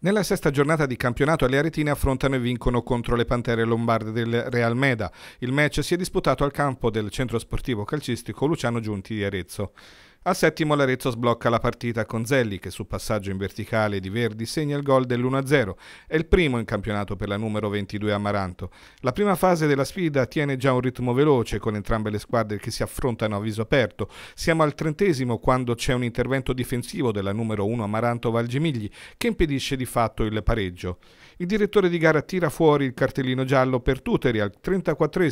Nella sesta giornata di campionato le aretine affrontano e vincono contro le Pantere Lombarde del Real Meda. Il match si è disputato al campo del centro sportivo calcistico Luciano Giunti di Arezzo. Al settimo l'Arezzo sblocca la partita con Zelli che su passaggio in verticale di Verdi segna il gol dell'1-0. È il primo in campionato per la numero 22 Amaranto. La prima fase della sfida tiene già un ritmo veloce con entrambe le squadre che si affrontano a viso aperto. Siamo al trentesimo quando c'è un intervento difensivo della numero 1 Amaranto Valgimigli che impedisce di fatto il pareggio. Il direttore di gara tira fuori il cartellino giallo per Tuteri al 34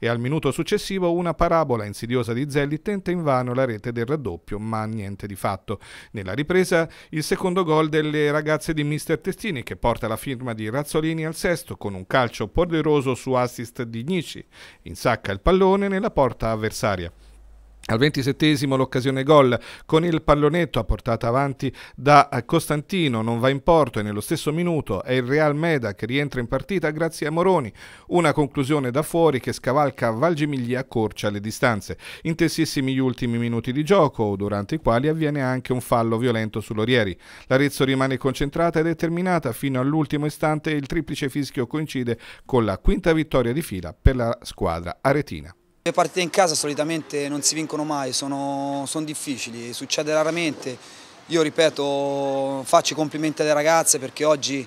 e al minuto successivo una parabola insidiosa di Zelli tenta invano la rete del raddoppio raddoppio, ma niente di fatto. Nella ripresa il secondo gol delle ragazze di Mister Testini che porta la firma di Razzolini al sesto con un calcio poderoso su assist di Nici. Insacca il pallone nella porta avversaria. Al ventisettesimo l'occasione gol con il pallonetto a portata avanti da Costantino, non va in porto e nello stesso minuto è il Real Meda che rientra in partita grazie a Moroni, una conclusione da fuori che scavalca Valgimiglia corcia le distanze. Intensissimi gli ultimi minuti di gioco, durante i quali avviene anche un fallo violento sull'Orieri. L'Arezzo rimane concentrata e determinata fino all'ultimo istante e il triplice fischio coincide con la quinta vittoria di fila per la squadra aretina. Le partite in casa solitamente non si vincono mai, sono, sono difficili, succede raramente. Io ripeto, faccio i complimenti alle ragazze perché oggi,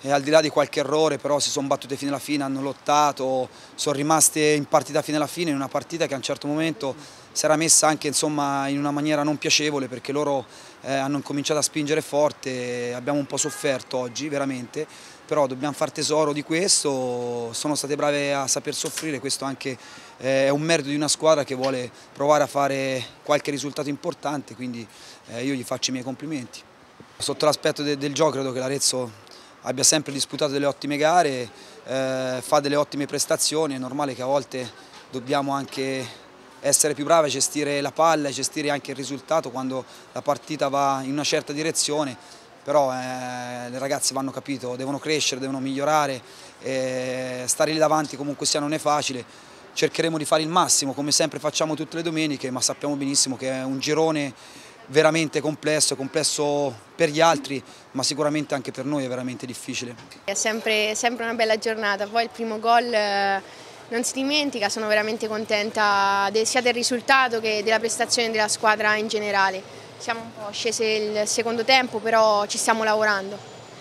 eh, al di là di qualche errore, però si sono battute fino alla fine, hanno lottato, sono rimaste in partita fino alla fine, in una partita che a un certo momento si era messa anche insomma, in una maniera non piacevole perché loro eh, hanno cominciato a spingere forte, abbiamo un po' sofferto oggi veramente, però dobbiamo far tesoro di questo, sono state brave a saper soffrire, questo anche eh, è un merito di una squadra che vuole provare a fare qualche risultato importante, quindi eh, io gli faccio i miei complimenti. Sotto l'aspetto de del gioco credo che l'Arezzo abbia sempre disputato delle ottime gare, eh, fa delle ottime prestazioni, è normale che a volte dobbiamo anche essere più bravi a gestire la palla e gestire anche il risultato quando la partita va in una certa direzione, però eh, le ragazze vanno capito, devono crescere, devono migliorare, eh, stare lì davanti comunque sia non è facile, cercheremo di fare il massimo come sempre facciamo tutte le domeniche ma sappiamo benissimo che è un girone veramente complesso, complesso per gli altri ma sicuramente anche per noi è veramente difficile. È sempre, sempre una bella giornata, poi il primo gol... Eh non si dimentica, sono veramente contenta sia del risultato che della prestazione della squadra in generale. Siamo un po' scese il secondo tempo, però ci stiamo lavorando.